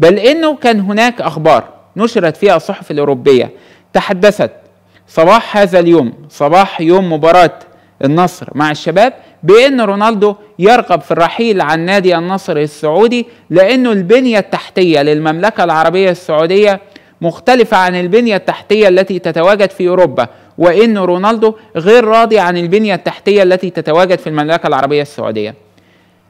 بل انه كان هناك اخبار نشرت فيها الصحف الاوروبيه تحدثت صباح هذا اليوم صباح يوم مباراه النصر مع الشباب بان رونالدو يرغب في الرحيل عن نادي النصر السعودي لانه البنيه التحتيه للمملكه العربيه السعوديه مختلفه عن البنيه التحتيه التي تتواجد في اوروبا وان رونالدو غير راضي عن البنيه التحتيه التي تتواجد في المملكه العربيه السعوديه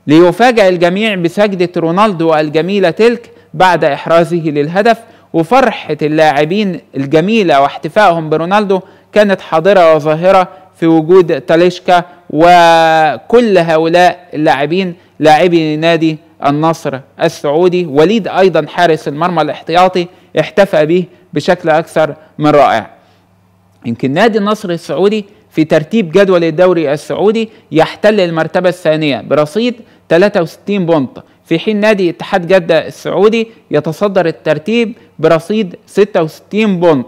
ليفاجئ الجميع بسجدة رونالدو الجميلة تلك بعد إحرازه للهدف وفرحة اللاعبين الجميلة واحتفائهم برونالدو كانت حاضرة وظاهرة في وجود تاليشكا وكل هؤلاء اللاعبين لاعبي نادي النصر السعودي وليد أيضا حارس المرمى الاحتياطي احتفى به بشكل أكثر من رائع يمكن نادي النصر السعودي في ترتيب جدول الدوري السعودي يحتل المرتبة الثانية برصيد 63 بونت في حين نادي اتحاد جدة السعودي يتصدر الترتيب برصيد 66 بونت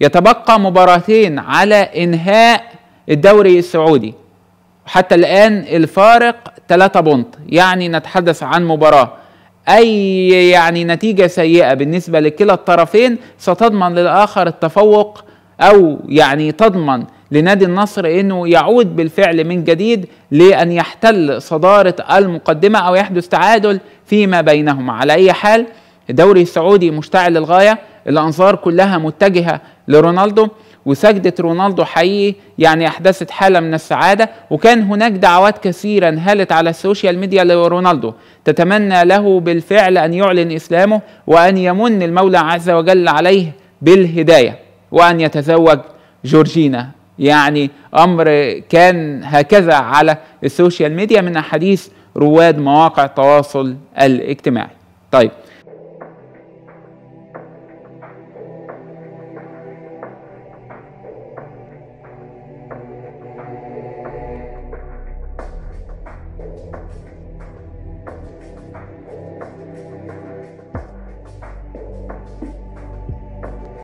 يتبقى مباراتين على انهاء الدوري السعودي وحتى الان الفارق 3 بونت يعني نتحدث عن مباراه اي يعني نتيجه سيئه بالنسبه لكلا الطرفين ستضمن للاخر التفوق او يعني تضمن لنادي النصر انه يعود بالفعل من جديد لان يحتل صداره المقدمه او يحدث تعادل فيما بينهما على اي حال الدوري السعودي مشتعل للغايه الانظار كلها متجهه لرونالدو وسجدة رونالدو حقيقي يعني أحدثت حالة من السعادة وكان هناك دعوات كثيرة انهالت على السوشيال ميديا لرونالدو تتمنى له بالفعل أن يعلن إسلامه وأن يمن المولى عز وجل عليه بالهداية وأن يتزوج جورجينا يعني امر كان هكذا على السوشيال ميديا من احاديث رواد مواقع التواصل الاجتماعي طيب